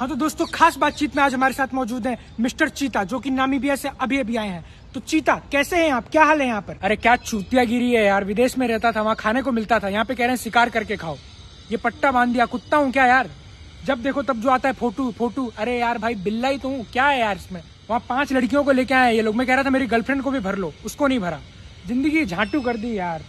हाँ तो दोस्तों खास बातचीत में आज हमारे साथ मौजूद है मिस्टर चीता जो कि नामीबिया से अभी अभी आए हैं तो चीता कैसे हैं आप क्या हाल है यहाँ पर अरे क्या चूतियागिरी है यार विदेश में रहता था वहाँ खाने को मिलता था यहाँ पे कह रहे हैं शिकार करके खाओ ये पट्टा बांध दिया कुत्ता हूँ क्या यार जब देखो तब जो आता है फोटू फोटू अरे यार भाई बिल्ला ही तो हूँ क्या है यार इसमें वहाँ पांच लड़कियों को लेके आए ये लोग मैं कह रहा था मेरी गर्लफ्रेंड को भी भर लो उसको नहीं भरा जिंदगी झांटू कर दी यार